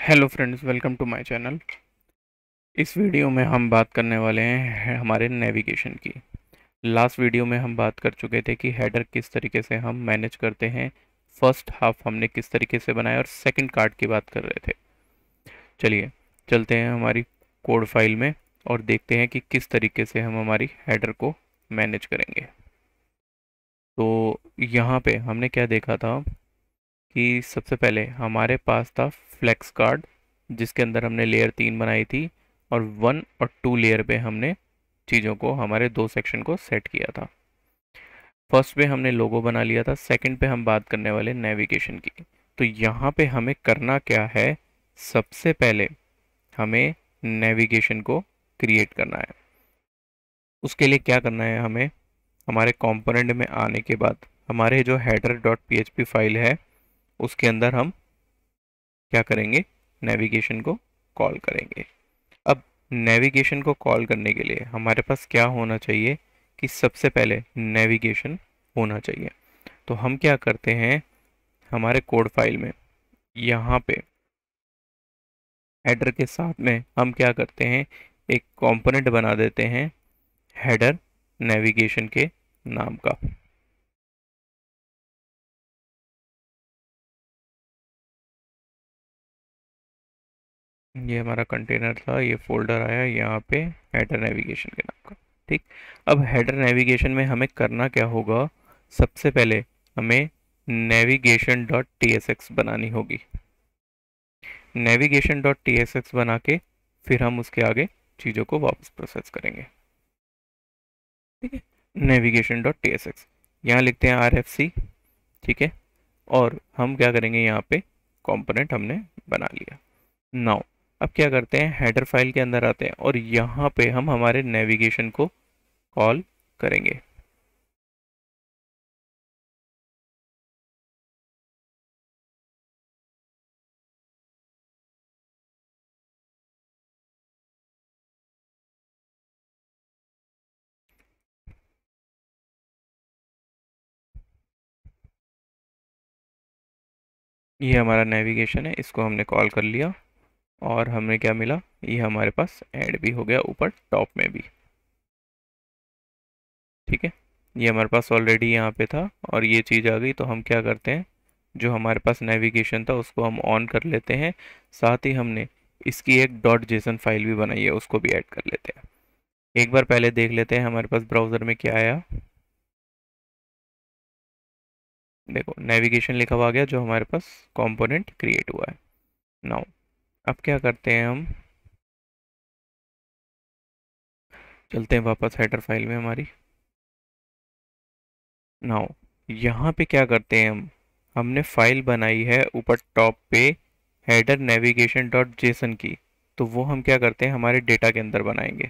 Hello friends welcome to my channel इस video में हम बात करने वाले हैं हमारे नेविगेशन की लास्ट वीडियो में हम बात कर चुके थे कि हेडर किस तरीके से हम मैनेज करते हैं फर्स्ट हाफ हमने किस तरीके से बनाया और सेकंड कार्ड की बात कर रहे थे चलिए चलते हैं हमारी कोड फाइल में और देखते हैं कि किस तरीके से हम हमारी हेडर को मैनेज करेंगे तो यहाँ पर हमने क्या देखा था कि सबसे पहले हमारे पास था फ्लेक्स कार्ड जिसके अंदर हमने लेयर तीन बनाई थी और वन और टू लेयर पे हमने चीज़ों को हमारे दो सेक्शन को सेट किया था फर्स्ट पे हमने लोगो बना लिया था सेकंड पे हम बात करने वाले नेविगेशन की तो यहाँ पे हमें करना क्या है सबसे पहले हमें नेविगेशन को क्रिएट करना है उसके लिए क्या करना है हमें हमारे कॉम्पोनेंट में आने के बाद हमारे जो हैडर डॉट पी फाइल है उसके अंदर हम क्या करेंगे नेविगेशन को कॉल करेंगे अब नेविगेशन को कॉल करने के लिए हमारे पास क्या होना चाहिए कि सबसे पहले नेविगेशन होना चाहिए तो हम क्या करते हैं हमारे कोड फाइल में यहाँ पे हेडर के साथ में हम क्या करते हैं एक कंपोनेंट बना देते हैं हेडर नेविगेशन के नाम का ये हमारा कंटेनर था ये फोल्डर आया यहाँ पे हेडर नेविगेशन के नाम का ठीक अब हेडर नेविगेशन में हमें करना क्या होगा सबसे पहले हमें navigation dot T S X बनानी होगी navigation dot T S X बना के फिर हम उसके आगे चीज़ों को वापस प्रोसेस करेंगे ठीक है navigation dot T S X यहाँ लिखते हैं आर एफ सी ठीक है और हम क्या करेंगे यहाँ पे कंपोनेंट हमने बना लिया नाउ अब क्या करते हैं हेडर फाइल के अंदर आते हैं और यहाँ पे हम हमारे नेविगेशन को कॉल करेंगे ये हमारा नेविगेशन है इसको हमने कॉल कर लिया और हमें क्या मिला ये हमारे पास ऐड भी हो गया ऊपर टॉप में भी ठीक है ये हमारे पास ऑलरेडी यहाँ पे था और ये चीज़ आ गई तो हम क्या करते हैं जो हमारे पास नेविगेशन था उसको हम ऑन कर लेते हैं साथ ही हमने इसकी एक डॉट जेसन फाइल भी बनाई है उसको भी ऐड कर लेते हैं एक बार पहले देख लेते हैं हमारे पास ब्राउज़र में क्या आया देखो नेविगेशन लिखा हुआ आ गया जो हमारे पास कंपोनेंट क्रिएट हुआ है नाउ अब क्या करते हैं हम चलते हैं वापस हेडर फाइल में हमारी नाउ यहाँ पे क्या करते हैं हम हमने फाइल बनाई है ऊपर टॉप पे हेडर नेविगेशन डॉट जेसन की तो वो हम क्या करते हैं हमारे डेटा के अंदर बनाएंगे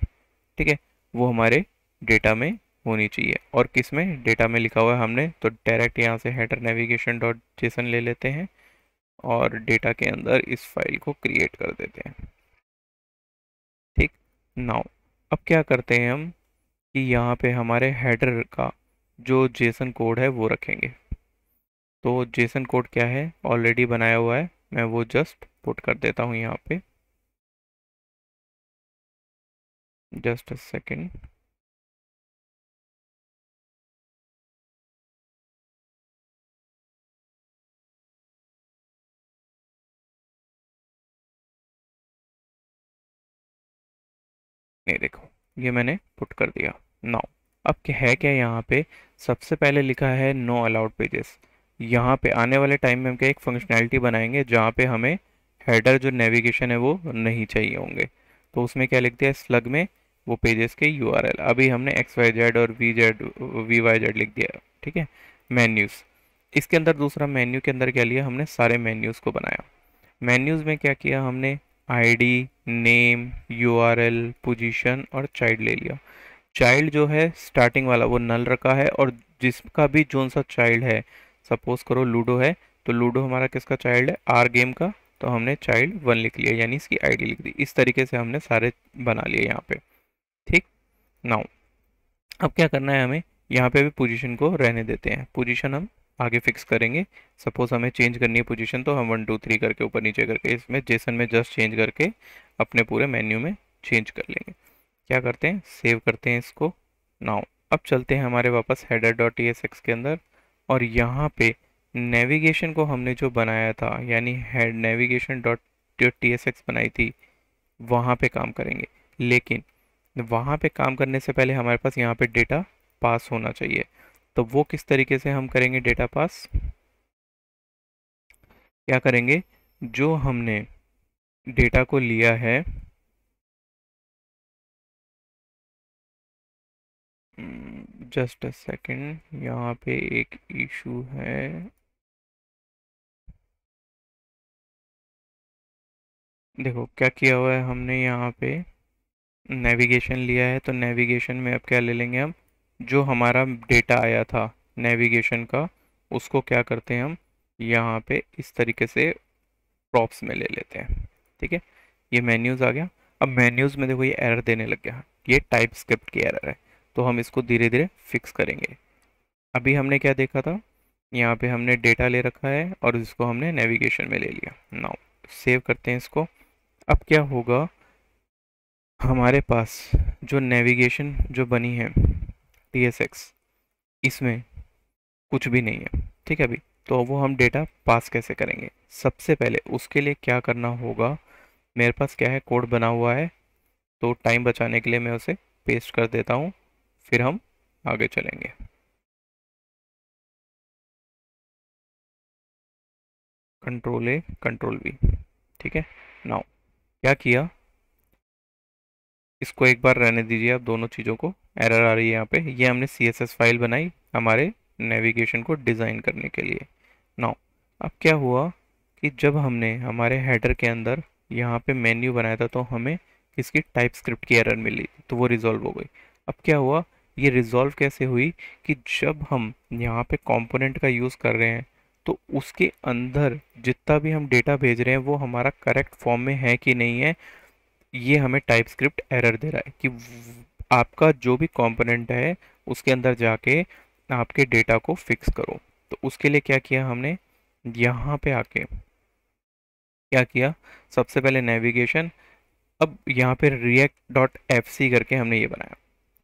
ठीक है वो हमारे डेटा में होनी चाहिए और किस में डेटा में लिखा हुआ है हमने तो डायरेक्ट यहाँ से हेडर नेविगेशन डॉट जेसन ले लेते हैं और डेटा के अंदर इस फाइल को क्रिएट कर देते हैं ठीक नाउ अब क्या करते हैं हम कि यहाँ पे हमारे हेडर का जो जेसन कोड है वो रखेंगे तो जेसन कोड क्या है ऑलरेडी बनाया हुआ है मैं वो जस्ट पुट कर देता हूँ यहाँ पे जस्ट अ सेकेंड नहीं देखो ये मैंने पुट कर दिया नाउ अब क्या है क्या यहाँ पे सबसे पहले लिखा है नो अलाउड पेजेस यहाँ पे आने वाले टाइम में हम क्या एक फंक्शनैलिटी बनाएंगे जहाँ पे हमें हेडर जो नेविगेशन है वो नहीं चाहिए होंगे तो उसमें क्या लिख दिया स्लग में वो पेजेस के यू अभी हमने एक्स वाई जेड और V Z V Y Z लिख दिया ठीक है मेन्यूज़ इसके अंदर दूसरा मेन्यू के अंदर क्या लिया हमने सारे मेन्यूज़ को बनाया मेन्यूज़ में क्या किया हमने आईडी नेम यूआरएल पोजीशन और चाइल्ड ले लिया चाइल्ड जो है स्टार्टिंग वाला वो नल रखा है और जिसका भी जोन सा चाइल्ड है सपोज करो लूडो है तो लूडो हमारा किसका चाइल्ड है आर गेम का तो हमने चाइल्ड वन लिख लिया यानी इसकी आईडी लिख दी इस तरीके से हमने सारे बना लिए यहाँ पे ठीक नाउ अब क्या करना है हमें यहाँ पे भी पोजीशन को रहने देते हैं पोजीशन हम आगे फिक्स करेंगे सपोज़ हमें चेंज करनी है पोजीशन तो हम वन टू थ्री करके ऊपर नीचे करके इसमें जेसन में जस्ट चेंज करके अपने पूरे मेन्यू में चेंज कर लेंगे क्या करते हैं सेव करते हैं इसको नाउ अब चलते हैं हमारे वापस header dot T S X के अंदर और यहाँ पे नेविगेशन को हमने जो बनाया था यानी head navigation dot T S X बनाई थी वहाँ पे काम करेंगे लेकिन वहाँ पे काम करने से पहले हमारे पास यहाँ पे डेटा पास होना चाहिए तो वो किस तरीके से हम करेंगे डेटा पास क्या करेंगे जो हमने डेटा को लिया है हम्म, जस्ट अ सेकेंड यहाँ पे एक इशू है देखो क्या किया हुआ है हमने यहाँ पे नेविगेशन लिया है तो नेविगेशन में अब क्या ले लेंगे हम जो हमारा डेटा आया था नेविगेशन का उसको क्या करते हैं हम यहाँ पे इस तरीके से प्रॉप्स में ले लेते हैं ठीक है ये मेन्यूज़ आ गया अब मेन्यूज़ में देखो ये एरर देने लग गया ये टाइप स्क्रिप्ट की एरर है तो हम इसको धीरे धीरे फिक्स करेंगे अभी हमने क्या देखा था यहाँ पे हमने डेटा ले रखा है और इसको हमने नेविगेशन में ले लिया नाउ सेव करते हैं इसको अब क्या होगा हमारे पास जो नेविगेशन जो बनी है टी एस एक्स इसमें कुछ भी नहीं है ठीक है अभी तो वो हम डेटा पास कैसे करेंगे सबसे पहले उसके लिए क्या करना होगा मेरे पास क्या है कोड बना हुआ है तो टाइम बचाने के लिए मैं उसे पेस्ट कर देता हूँ फिर हम आगे चलेंगे कंट्रोल ए कंट्रोल बी ठीक है नाउ क्या किया इसको एक बार रहने दीजिए आप दोनों चीज़ों को एरर आ रही है यहाँ पे ये हमने सी फाइल बनाई हमारे नेविगेशन को डिज़ाइन करने के लिए नाउ अब क्या हुआ कि जब हमने हमारे हेडर के अंदर यहाँ पे मेन्यू बनाया था तो हमें इसकी टाइप स्क्रिप्ट की एरर मिली तो वो रिजॉल्व हो गई अब क्या हुआ ये रिजॉल्व कैसे हुई कि जब हम यहाँ पे कंपोनेंट का यूज़ कर रहे हैं तो उसके अंदर जितना भी हम डेटा भेज रहे हैं वो हमारा करेक्ट फॉर्म में है कि नहीं है ये हमें टाइप स्क्रिप्ट एरर दे रहा है कि आपका जो भी कंपोनेंट है उसके अंदर जाके आपके डेटा को फिक्स करो तो उसके लिए क्या किया हमने यहाँ पे आके क्या किया सबसे पहले नेविगेशन अब यहाँ पे रिएक्ट डॉट एफ सी करके हमने ये बनाया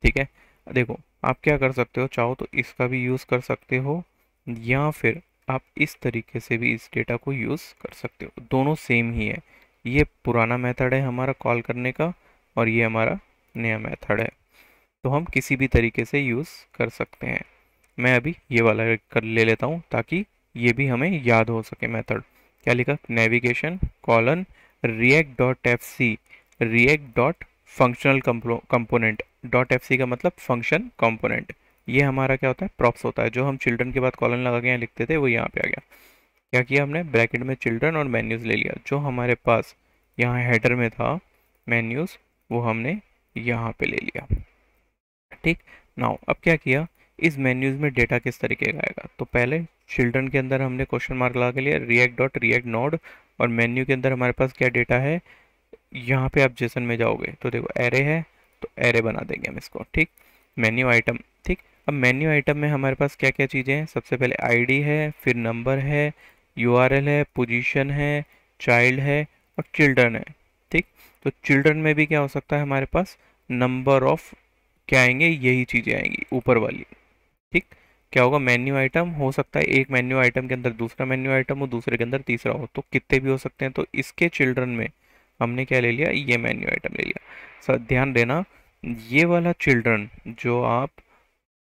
ठीक है देखो आप क्या कर सकते हो चाहो तो इसका भी यूज़ कर सकते हो या फिर आप इस तरीके से भी इस डेटा को यूज़ कर सकते हो दोनों सेम ही है ये पुराना मेथड है हमारा कॉल करने का और ये हमारा नया मेथड है तो हम किसी भी तरीके से यूज़ कर सकते हैं मैं अभी ये वाला कर ले लेता हूँ ताकि ये भी हमें याद हो सके मेथड क्या लिखा navigation colon React dot F C React dot functional component dot F C का मतलब फंक्शन कंपोनेंट ये हमारा क्या होता है प्रॉप्स होता है जो हम चिल्ड्रन के बाद कॉलन लगा के यहाँ लिखते थे वो यहाँ पे आ गया क्या किया हमने ब्रैकेट में चिल्ड्रन और मेन्यूज़ ले लिया जो हमारे पास यहाँ हेडर में था मेन्यूज़ वो हमने यहाँ पे ले लिया ठीक नाउ अब क्या किया इस मेन्यूज में डेटा किस तरीके का आएगा तो पहले चिल्ड्रन के अंदर हमने क्वेश्चन मार्क लगा के लिया रिएक्ट डॉट रिएक्ट नोड और मेन्यू के अंदर हमारे पास क्या डेटा है यहाँ पे आप जेसन में जाओगे तो देखो एरे है तो एरे बना देंगे हम इसको ठीक मेन्यू आइटम ठीक अब मेन्यू आइटम में हमारे पास क्या क्या चीज़ें हैं सबसे पहले आईडी है फिर नंबर है यूआरएल है पोजीशन है चाइल्ड है और चिल्ड्रन है ठीक तो चिल्ड्रन में भी क्या हो सकता है हमारे पास नंबर ऑफ क्या आएंगे यही चीज़ें आएंगी ऊपर वाली ठीक क्या होगा मेन्यू आइटम हो सकता है एक मेन्यू आइटम के अंदर दूसरा मेन्यू आइटम हो दूसरे के अंदर तीसरा हो तो कितने भी हो सकते हैं तो इसके चिल्ड्रन में हमने क्या ले लिया ये मेन्यू आइटम ले लिया सर ध्यान देना ये वाला चिल्ड्रन जो आप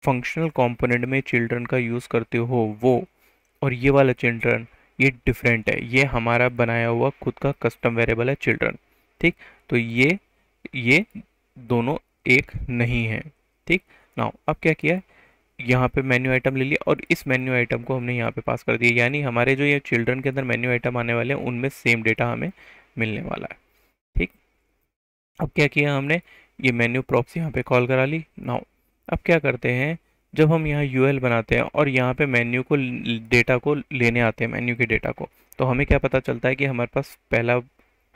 फंक्शनल कंपोनेंट में चिल्ड्रन का यूज़ करते हो वो और ये वाला चिल्ड्रन ये डिफरेंट है ये हमारा बनाया हुआ खुद का कस्टम वेरेबल है चिल्ड्रन ठीक तो ये ये दोनों एक नहीं है ठीक नाउ अब क्या किया यहाँ पे मेन्यू आइटम ले लिया और इस मेन्यू आइटम को हमने यहाँ पे पास कर दिया यानी हमारे जो ये चिल्ड्रन के अंदर मेन्यू आइटम आने वाले हैं उनमें सेम डेटा हमें मिलने वाला है ठीक अब क्या किया हमने ये मेन्यू प्रॉप्स यहाँ पे कॉल करा ली नाउ अब क्या करते हैं जब हम यहाँ यू बनाते हैं और यहाँ पे मेन्यू को डेटा को लेने आते हैं मेन्यू के डेटा को तो हमें क्या पता चलता है कि हमारे पास पहला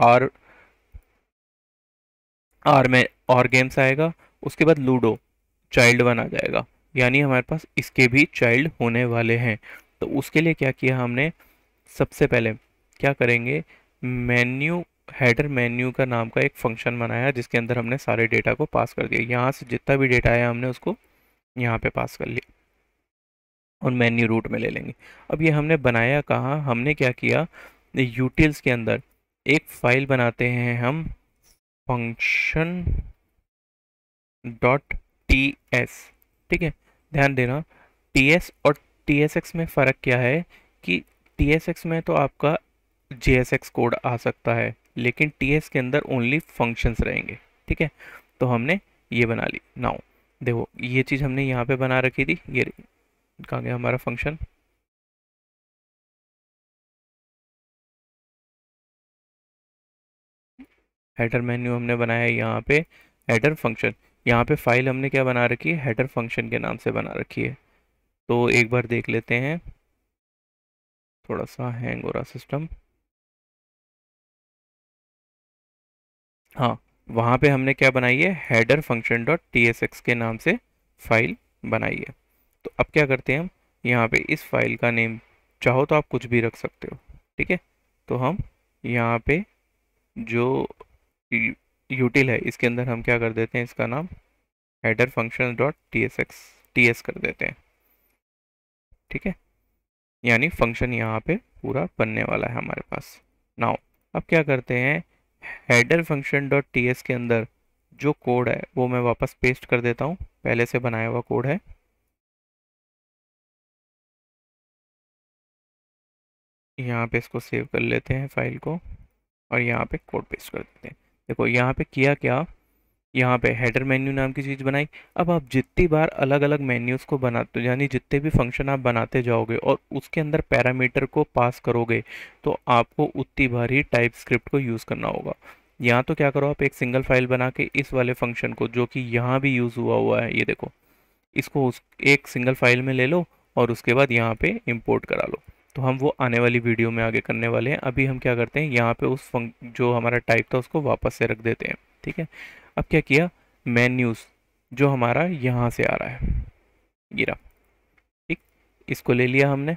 आर आर में और गेम्स आएगा उसके बाद लूडो चाइल्ड वन आ जाएगा यानी हमारे पास इसके भी चाइल्ड होने वाले हैं तो उसके लिए क्या किया हमने सबसे पहले क्या करेंगे मेन्यू हेडर मेन्यू का नाम का एक फंक्शन बनाया जिसके अंदर हमने सारे डेटा को पास कर दिया यहाँ से जितना भी डेटा आया हमने उसको यहाँ पे पास कर लिया और मेन्यू रूट में ले लेंगे अब ये हमने बनाया कहाँ हमने क्या किया यूटिल्स के अंदर एक फ़ाइल बनाते हैं हम फंक्शन डॉट टी एस ठीक है ध्यान देना टी एस और टी एस एक्स में फ़र्क क्या है कि टी एस एक्स में तो आपका जे एस एक्स कोड आ सकता है लेकिन टी एस के अंदर ओनली फंक्शंस रहेंगे ठीक है तो हमने ये बना ली नाउ देखो ये चीज़ हमने यहाँ पे बना रखी थी ये कहा गया हमारा फंक्शन हेडर मेन्यू हमने बनाया है यहाँ पे हेडर फंक्शन यहाँ पे फाइल हमने क्या बना रखी है हेडर फंक्शन के नाम से बना रखी है तो एक बार देख लेते हैं थोड़ा सा हैंग हो रहा सिस्टम हाँ वहाँ पे हमने क्या बनाई है header function dot T S X के नाम से फाइल बनाई है तो अब क्या करते हैं हम यहाँ पे इस फाइल का नेम चाहो तो आप कुछ भी रख सकते हो ठीक है तो हम यहाँ पे जो यूटिल है इसके अंदर हम क्या कर देते हैं इसका नाम header function dot T S X T S कर देते हैं ठीक है यानी फंक्शन यहाँ पे पूरा बनने वाला है हमारे पास नाउ अब क्या करते हैं header function dot T S के अंदर जो कोड है वो मैं वापस पेस्ट कर देता हूँ पहले से बनाया हुआ कोड है यहाँ पे इसको सेव कर लेते हैं फाइल को और यहाँ पे कोड पेस्ट कर देते हैं देखो यहाँ पे किया क्या यहाँ पे हेडर मेन्यू नाम की चीज़ बनाई अब आप जितनी बार अलग अलग मेन्यूज़ को बनाते तो यानी जितने भी फंक्शन आप बनाते जाओगे और उसके अंदर पैरामीटर को पास करोगे तो आपको उतनी बार ही टाइप स्क्रिप्ट को यूज़ करना होगा यहाँ तो क्या करो आप एक सिंगल फाइल बना के इस वाले फंक्शन को जो कि यहाँ भी यूज़ हुआ हुआ है ये देखो इसको उस एक सिंगल फाइल में ले लो और उसके बाद यहाँ पे इम्पोर्ट करा लो तो हम वो आने वाली वीडियो में आगे करने वाले हैं अभी हम क्या करते हैं यहाँ पे उस फंक जो हमारा टाइप था उसको वापस से रख देते हैं ठीक है अब क्या किया मैन्यूज जो हमारा यहाँ से आ रहा है गिरा ठीक इसको ले लिया हमने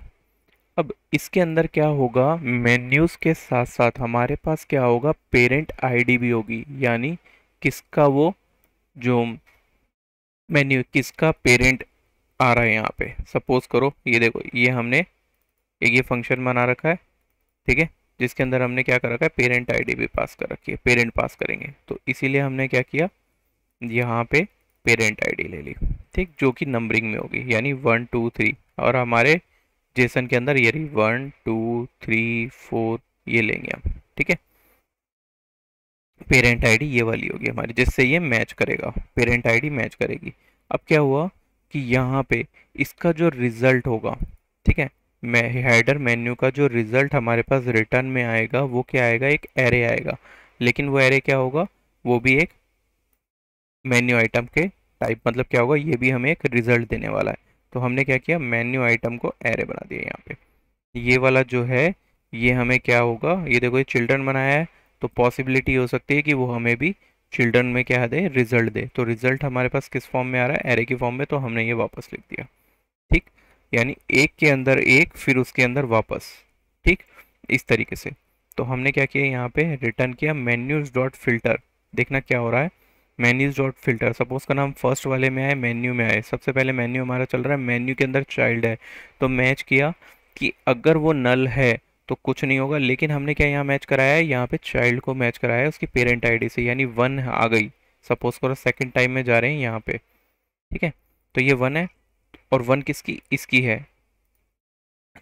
अब इसके अंदर क्या होगा मेन्यूज़ के साथ साथ हमारे पास क्या होगा पेरेंट आई भी होगी यानी किसका वो जो मेन्यू किसका पेरेंट आ रहा है यहाँ पे सपोज़ करो ये देखो ये हमने एक ये फंक्शन बना रखा है ठीक है जिसके अंदर हमने क्या कर रखा है पेरेंट आईडी भी पास कर रखी है पेरेंट पास करेंगे तो इसीलिए हमने क्या किया यहाँ पे पेरेंट आईडी ले ली ठीक जो कि नंबरिंग में होगी यानी वन टू थ्री और हमारे जेसन के अंदर यही वन टू थ्री फोर ये लेंगे हम ठीक है पेरेंट आईडी ये वाली होगी हमारी जिससे ये मैच करेगा पेरेंट आईडी मैच करेगी अब क्या हुआ कि यहाँ पे इसका जो रिजल्ट होगा ठीक है हेडर मेन्यू का जो रिज़ल्ट हमारे पास रिटर्न में आएगा वो क्या आएगा एक एरे आएगा लेकिन वो एरे क्या होगा वो भी एक मेन्यू आइटम के टाइप मतलब क्या होगा ये भी हमें एक रिज़ल्ट देने वाला है तो हमने क्या किया मेन्यू आइटम को एरे बना दिया यहाँ पे ये वाला जो है ये हमें क्या होगा ये देखो ये चिल्ड्रन बनाया है तो पॉसिबिलिटी हो सकती है कि वो हमें भी चिल्ड्रन में क्या दे रिज़ल्ट दे तो रिज़ल्ट हमारे पास किस फॉर्म में आ रहा है एरे की फॉर्म में तो हमने ये वापस लिख दिया ठीक यानी एक के अंदर एक फिर उसके अंदर वापस ठीक इस तरीके से तो हमने क्या किया यहाँ पे रिटर्न किया मेन्यूज डॉट फिल्टर देखना क्या हो रहा है मेन्यूज डॉट फिल्टर सपोज का नाम फर्स्ट वाले में आए मेन्यू में आए सबसे पहले मेन्यू हमारा चल रहा है मेन्यू के अंदर चाइल्ड है तो मैच किया कि अगर वो नल है तो कुछ नहीं होगा लेकिन हमने क्या यहाँ मैच कराया है यहाँ पे चाइल्ड को मैच कराया है उसकी पेरेंट आईडी से यानी वन आ गई सपोज करो सेकंड टाइम में जा रहे हैं यहाँ पे ठीक है तो ये वन है और वन किसकी इसकी है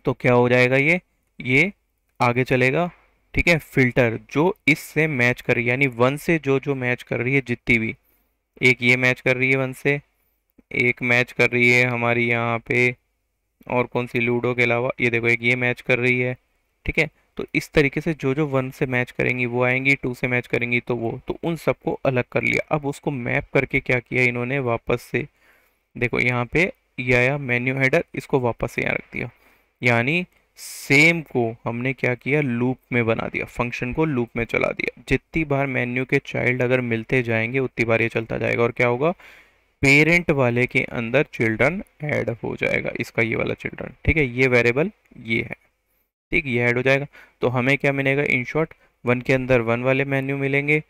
तो क्या हो जाएगा ये ये आगे चलेगा ठीक है फिल्टर जो इससे मैच कर रही है यानी वन से जो जो मैच कर रही है जितनी भी एक ये मैच कर रही है वन से एक मैच कर रही है हमारी यहाँ पे और कौन सी लूडो के अलावा ये देखो एक ये मैच कर रही है ठीक है तो इस तरीके से जो जो वन से मैच करेंगी वो आएंगी टू से मैच करेंगी तो वो तो उन सबको अलग कर लिया अब उसको मैप करके क्या किया इन्होंने वापस से देखो यहाँ पे ये आया मेन्यू हेडर इसको वापस से यहाँ रख दिया यानी सेम को हमने क्या किया लूप में बना दिया फंक्शन को लूप में चला दिया जितनी बार मेन्यू के चाइल्ड अगर मिलते जाएंगे उतनी बार ये चलता जाएगा और क्या होगा पेरेंट वाले के अंदर चिल्ड्रन ऐड हो जाएगा इसका ये वाला चिल्ड्रन ठीक है ये वेरिएबल ये है ठीक ये ऐड हो जाएगा तो हमें क्या मिलेगा इन शॉर्ट वन के अंदर वन वाले मेन्यू मिलेंगे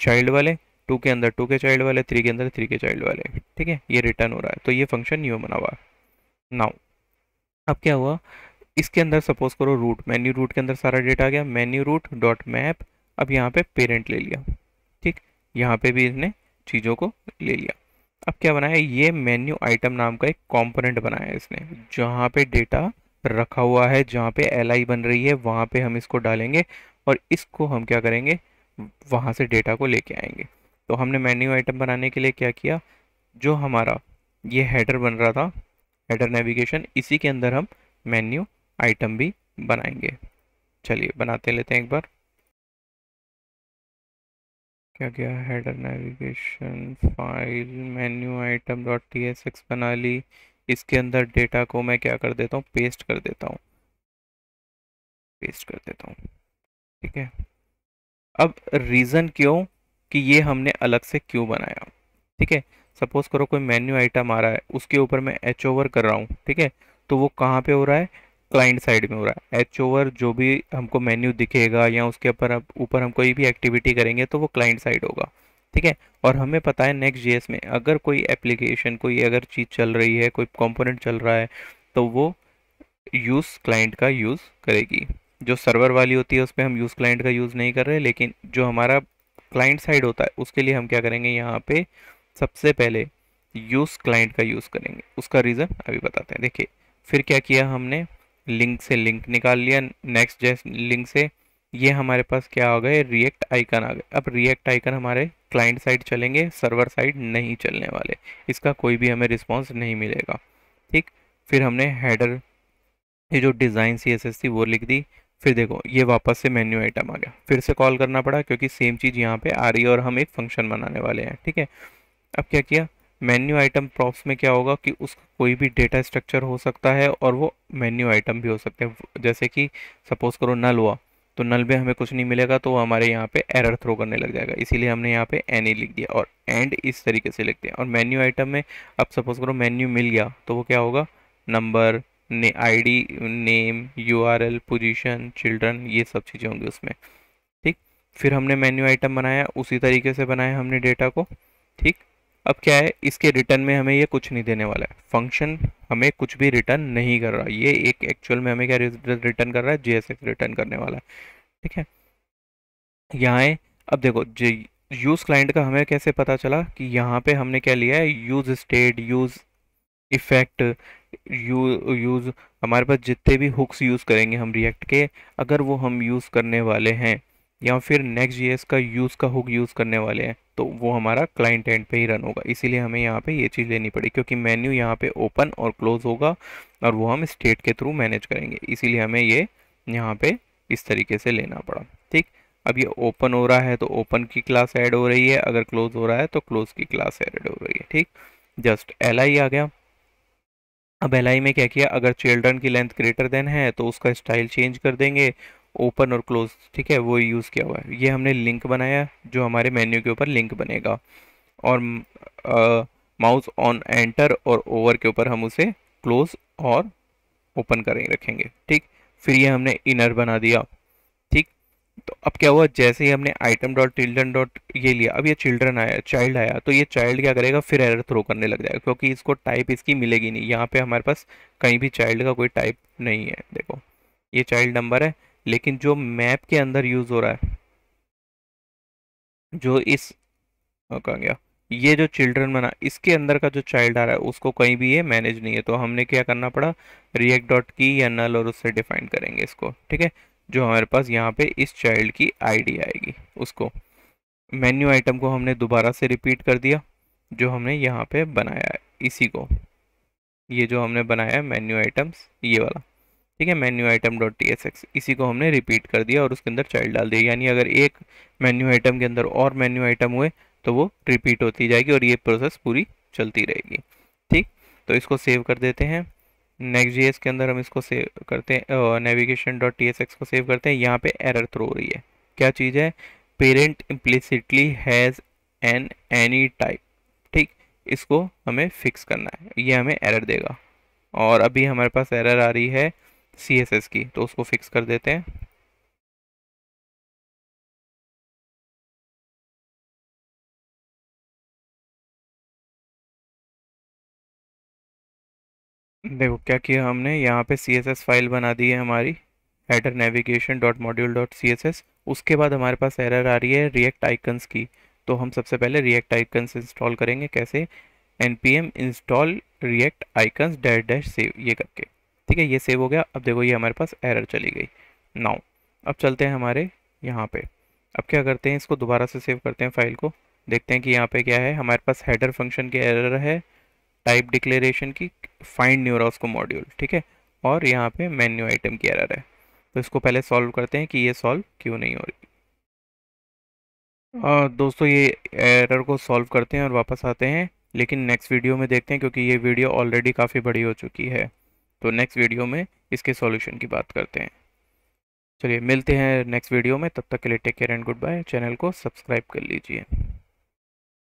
चाइल्ड वाले टू के अंदर टू के चाइल्ड वाले थ्री के अंदर थ्री के चाइल्ड वाले ठीक है ये रिटर्न हो रहा है तो ये फंक्शन न्यू बना हुआ नाउ अब क्या हुआ इसके अंदर सपोज करो रूट मेन्यू रूट के अंदर सारा डेटा आ गया मेन्यू रूट डॉट मैप अब यहाँ पे पेरेंट ले लिया ठीक यहाँ पे भी इसने चीज़ों को ले लिया अब क्या बनाया ये मेन्यू आइटम नाम का एक कंपोनेंट बनाया है इसने जहाँ पे डेटा रखा हुआ है जहाँ पे एल बन रही है वहाँ पे हम इसको डालेंगे और इसको हम क्या करेंगे वहाँ से डेटा को लेके आएंगे तो हमने मेन्यू आइटम बनाने के लिए क्या किया जो हमारा ये हेडर बन रहा था हेडर नेविगेशन इसी के अंदर हम मेन्यू आइटम भी बनाएंगे चलिए बनाते लेते हैं एक बार क्या क्या header navigation file menu item dot T S X बना ली इसके अंदर डेटा को मैं क्या कर देता हूँ पेस्ट कर देता हूँ पेस्ट कर देता हूँ ठीक है अब रीज़न क्यों कि ये हमने अलग से क्यों बनाया ठीक है सपोज़ करो कोई मेन्यू आइटम आ रहा है उसके ऊपर मैं एच ओवर कर रहा हूँ ठीक है तो वो कहाँ पे हो रहा है क्लाइंट साइड में हो रहा है एच ओवर जो भी हमको मेन्यू दिखेगा या उसके ऊपर ऊपर हम कोई भी एक्टिविटी करेंगे तो वो क्लाइंट साइड होगा ठीक है और हमें पता है नेक्स्ट जेएस में अगर कोई एप्लीकेशन कोई अगर चीज़ चल रही है कोई कंपोनेंट चल रहा है तो वो यूज़ क्लाइंट का यूज़ करेगी जो सर्वर वाली होती है उस पर हम यूज़ क्लाइंट का यूज़ नहीं कर रहे लेकिन जो हमारा क्लाइंट साइड होता है उसके लिए हम क्या करेंगे यहाँ पे सबसे पहले यूज़ क्लाइंट का यूज़ करेंगे उसका रीज़न अभी बताते हैं देखिए फिर क्या किया हमने लिंक से लिंक निकाल लिया नेक्स्ट जैस लिंक से ये हमारे पास क्या हो गए रिएक्ट आइकन आ गए अब रिएक्ट आइकन हमारे क्लाइंट साइड चलेंगे सर्वर साइड नहीं चलने वाले इसका कोई भी हमें रिस्पॉन्स नहीं मिलेगा ठीक फिर हमने हेडर ये जो डिज़ाइन सी एस एस थी वो लिख दी फिर देखो ये वापस से मेन्यू आइटम आ गया फिर से कॉल करना पड़ा क्योंकि सेम चीज़ यहाँ पे आ रही है और हम एक फंक्शन बनाने वाले हैं ठीक है अब क्या किया मेन्यू आइटम प्रॉप्स में क्या होगा कि उसका कोई भी डेटा स्ट्रक्चर हो सकता है और वो मेन्यू आइटम भी हो सकते हैं जैसे कि सपोज करो नल हुआ तो नल में हमें कुछ नहीं मिलेगा तो वो हमारे यहाँ पे एरर थ्रो करने लग जाएगा इसीलिए हमने यहाँ पे एन लिख दिया और एंड इस तरीके से लिखते हैं और मेन्यू आइटम में अब सपोज करो मेन्यू मिल गया तो वो क्या होगा नंबर ने ID name URL position children ये सब चीज़ें होंगी उसमें ठीक फिर हमने मेन्यू आइटम बनाया उसी तरीके से बनाया हमने डेटा को ठीक अब क्या है इसके रिटर्न में हमें ये कुछ नहीं देने वाला है फंक्शन हमें कुछ भी रिटर्न नहीं कर रहा ये एक एक्चुअल में हमें क्या रिटर्न कर रहा है जे रिटर्न करने वाला है ठीक है यहाँ अब देखो जे यूज़ क्लाइंट का हमें कैसे पता चला कि यहाँ पे हमने क्या लिया है use state use effect you use हमारे पास जितने भी हुक्स यूज़ करेंगे हम रिएक्ट के अगर वो हम यूज़ करने वाले हैं या फिर नेक्स्ट जी का यूज़ का हुक यूज़ करने वाले हैं तो वो हमारा क्लाइंट एंड पे ही रन होगा इसीलिए हमें यहाँ पे ये चीज़ लेनी पड़ी क्योंकि मेन्यू यहाँ पे ओपन और क्लोज होगा और वो हम स्टेट के थ्रू मैनेज करेंगे इसीलिए हमें ये यहाँ पे इस तरीके से लेना पड़ा ठीक अब ये ओपन हो रहा है तो ओपन की क्लास ऐड हो रही है अगर क्लोज हो रहा है तो क्लोज की क्लास एड हो रही है ठीक जस्ट एल आ गया अब एल में क्या किया अगर चिल्ड्रन की लेंथ ग्रेटर देन है तो उसका स्टाइल चेंज कर देंगे ओपन और क्लोज ठीक है वो यूज़ किया हुआ है ये हमने लिंक बनाया जो हमारे मेन्यू के ऊपर लिंक बनेगा और माउस ऑन एंटर और ओवर के ऊपर हम उसे क्लोज और ओपन करें रखेंगे ठीक फिर ये हमने इनर बना दिया तो अब क्या हुआ जैसे ही हमने आइटम डॉट चिल्ड्रन डॉट ये लिया अब ये चिल्ड्रन आया चाइल्ड आया तो ये चाइल्ड क्या करेगा फिर एरर थ्रो करने लग जाएगा क्योंकि इसको टाइप इसकी मिलेगी नहीं यहाँ पे हमारे पास कहीं भी चाइल्ड का कोई टाइप नहीं है देखो ये चाइल्ड नंबर है लेकिन जो मैप के अंदर यूज़ हो रहा है जो इस हाँ, कहा गया ये जो चिल्ड्रन बना इसके अंदर का जो चाइल्ड आ रहा है उसको कहीं भी ये मैनेज नहीं है तो हमने क्या करना पड़ा रिएक्ट डॉट की या नल और उससे डिफाइन करेंगे इसको ठीक है जो हमारे पास यहाँ पे इस चाइल्ड की आईडी आएगी उसको मेन्यू आइटम को हमने दोबारा से रिपीट कर दिया जो हमने यहाँ पे बनाया है इसी को ये जो हमने बनाया है मेन्यू आइटम्स ये वाला ठीक है menu item dot T S X इसी को हमने रिपीट कर दिया और उसके अंदर चाइल्ड डाल दिया यानी अगर एक मेन्यू आइटम के अंदर और मेन्यू आइटम हुए तो वो रिपीट होती जाएगी और ये प्रोसेस पूरी चलती रहेगी ठीक तो इसको सेव कर देते हैं नेक्स्ट जी के अंदर हम इसको सेव करते हैं नेविगेशन डॉट टी को सेव करते हैं यहाँ पे एरर थ्रो हो रही है क्या चीज़ है parent implicitly has an any type ठीक इसको हमें फिक्स करना है ये हमें एरर देगा और अभी हमारे पास एरर आ रही है सी की तो उसको फिक्स कर देते हैं देखो क्या किया हमने यहाँ पे सी एस एस फाइल बना दी है हमारी header navigation dot module dot C S S उसके बाद हमारे पास एरर आ रही है रिएक्ट आइकन्स की तो हम सबसे पहले रिएक्ट आइकन्स इंस्टॉल करेंगे कैसे N P M install React icons dash dash save ये करके ठीक है ये सेव हो गया अब देखो ये हमारे पास एरर चली गई नाउ अब चलते हैं हमारे यहाँ पे अब क्या करते हैं इसको दोबारा से सेव करते हैं फाइल को देखते हैं कि यहाँ पे क्या है हमारे पास हेडर फंक्शन की एरर है टाइप डिक्लेरेशन की फाइंड न्यूरोस्को मॉड्यूल ठीक है और यहाँ पे मेन्यू आइटम की एरर है तो इसको पहले सॉल्व करते हैं कि ये सॉल्व क्यों नहीं हो रही हम्म। और दोस्तों ये एरर को सॉल्व करते हैं और वापस आते हैं लेकिन नेक्स्ट वीडियो में देखते हैं क्योंकि ये वीडियो ऑलरेडी काफ़ी बड़ी हो चुकी है तो नेक्स्ट वीडियो में इसके सॉल्यूशन की बात करते हैं चलिए मिलते हैं नेक्स्ट वीडियो में तब तक के लिए take care and good bye channel को सब्सक्राइब कर लीजिए